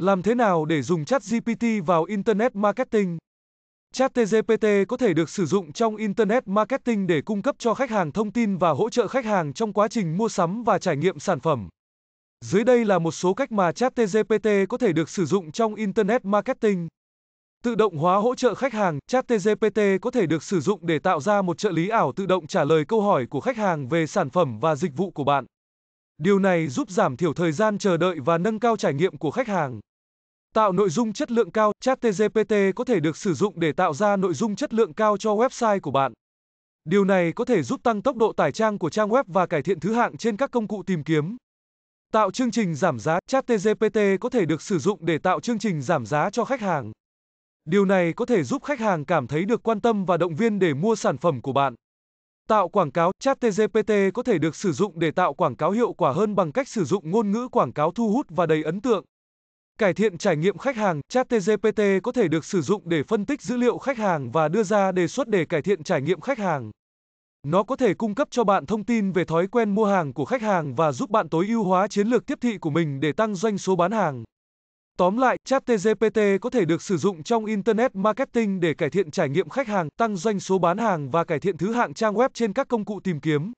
Làm thế nào để dùng chat GPT vào Internet Marketing? Chat TGPT có thể được sử dụng trong Internet Marketing để cung cấp cho khách hàng thông tin và hỗ trợ khách hàng trong quá trình mua sắm và trải nghiệm sản phẩm. Dưới đây là một số cách mà chat TGPT có thể được sử dụng trong Internet Marketing. Tự động hóa hỗ trợ khách hàng, chat TGPT có thể được sử dụng để tạo ra một trợ lý ảo tự động trả lời câu hỏi của khách hàng về sản phẩm và dịch vụ của bạn. Điều này giúp giảm thiểu thời gian chờ đợi và nâng cao trải nghiệm của khách hàng. Tạo nội dung chất lượng cao, ChatGPT có thể được sử dụng để tạo ra nội dung chất lượng cao cho website của bạn. Điều này có thể giúp tăng tốc độ tải trang của trang web và cải thiện thứ hạng trên các công cụ tìm kiếm. Tạo chương trình giảm giá, ChatGPT có thể được sử dụng để tạo chương trình giảm giá cho khách hàng. Điều này có thể giúp khách hàng cảm thấy được quan tâm và động viên để mua sản phẩm của bạn. Tạo quảng cáo, ChatGPT có thể được sử dụng để tạo quảng cáo hiệu quả hơn bằng cách sử dụng ngôn ngữ quảng cáo thu hút và đầy ấn tượng. Cải thiện trải nghiệm khách hàng, ChatGPT có thể được sử dụng để phân tích dữ liệu khách hàng và đưa ra đề xuất để cải thiện trải nghiệm khách hàng. Nó có thể cung cấp cho bạn thông tin về thói quen mua hàng của khách hàng và giúp bạn tối ưu hóa chiến lược tiếp thị của mình để tăng doanh số bán hàng. Tóm lại, ChatGPT có thể được sử dụng trong Internet Marketing để cải thiện trải nghiệm khách hàng, tăng doanh số bán hàng và cải thiện thứ hạng trang web trên các công cụ tìm kiếm.